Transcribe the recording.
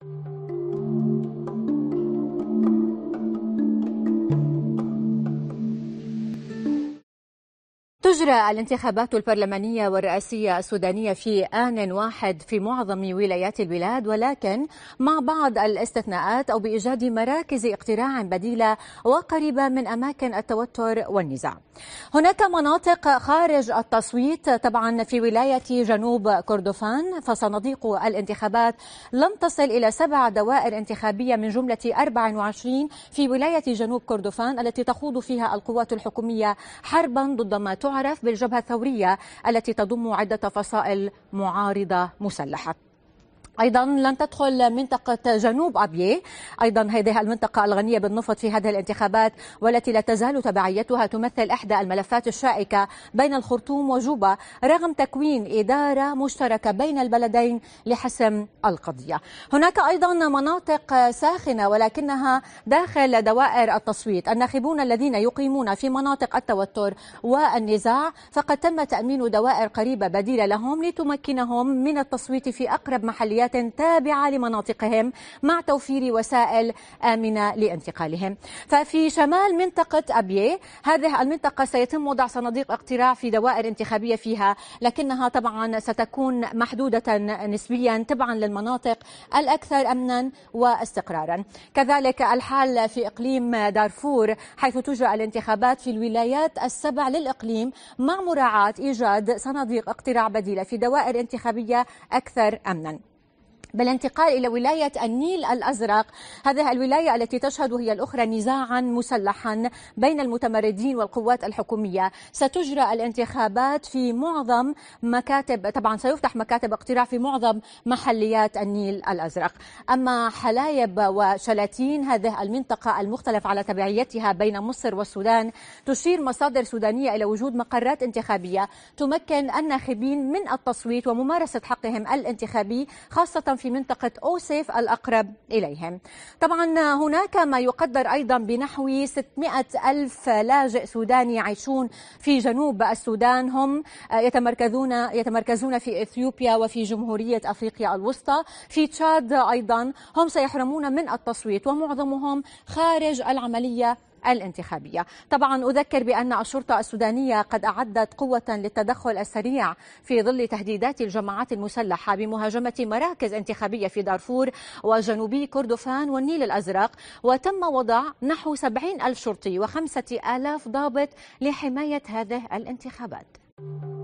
Thank you. تجرى الانتخابات البرلمانية والرئاسية السودانية في آن واحد في معظم ولايات البلاد ولكن مع بعض الاستثناءات أو بإيجاد مراكز اقتراع بديلة وقريبة من أماكن التوتر والنزاع هناك مناطق خارج التصويت طبعا في ولاية جنوب كردفان فصناديق الانتخابات لم تصل إلى سبع دوائر انتخابية من جملة 24 في ولاية جنوب كردفان التي تخوض فيها القوات الحكومية حربا ضد ما تعد المعرف بالجبهة الثورية التي تضم عدة فصائل معارضة مسلحة ايضا لن تدخل منطقه جنوب ابيي ايضا هذه المنطقه الغنيه بالنفط في هذه الانتخابات والتي لا تزال تبعيتها تمثل احدى الملفات الشائكه بين الخرطوم وجوبا رغم تكوين اداره مشتركه بين البلدين لحسم القضيه هناك ايضا مناطق ساخنه ولكنها داخل دوائر التصويت الناخبون الذين يقيمون في مناطق التوتر والنزاع فقد تم تامين دوائر قريبه بديله لهم لتمكنهم من التصويت في اقرب محليات ولايات تابعة لمناطقهم مع توفير وسائل آمنة لانتقالهم ففي شمال منطقة أبيه هذه المنطقة سيتم وضع صناديق اقتراع في دوائر انتخابية فيها لكنها طبعا ستكون محدودة نسبيا تبعا للمناطق الأكثر أمنا واستقرارا كذلك الحال في إقليم دارفور حيث تجرى الانتخابات في الولايات السبع للإقليم مع مراعاة إيجاد صناديق اقتراع بديلة في دوائر انتخابية أكثر أمنا بالانتقال إلى ولاية النيل الأزرق هذه الولاية التي تشهد هي الأخرى نزاعا مسلحا بين المتمردين والقوات الحكومية ستجرى الانتخابات في معظم مكاتب طبعا سيفتح مكاتب اقتراع في معظم محليات النيل الأزرق أما حلايب وشلاتين هذه المنطقة المختلف على تبعيتها بين مصر والسودان تشير مصادر سودانية إلى وجود مقرات انتخابية تمكن الناخبين من التصويت وممارسة حقهم الانتخابي خاصة في منطقة أوسيف الأقرب إليهم طبعا هناك ما يقدر أيضا بنحو 600 ألف لاجئ سوداني يعيشون في جنوب السودان هم يتمركزون يتمركزون في إثيوبيا وفي جمهورية أفريقيا الوسطى في تشاد أيضا هم سيحرمون من التصويت ومعظمهم خارج العملية الانتخابية طبعا أذكر بأن الشرطة السودانية قد أعدت قوة للتدخل السريع في ظل تهديدات الجماعات المسلحة بمهاجمة مراكز انتخابية في دارفور وجنوبي كردفان والنيل الأزرق وتم وضع نحو 70 ألف شرطي و5000 ضابط لحماية هذه الانتخابات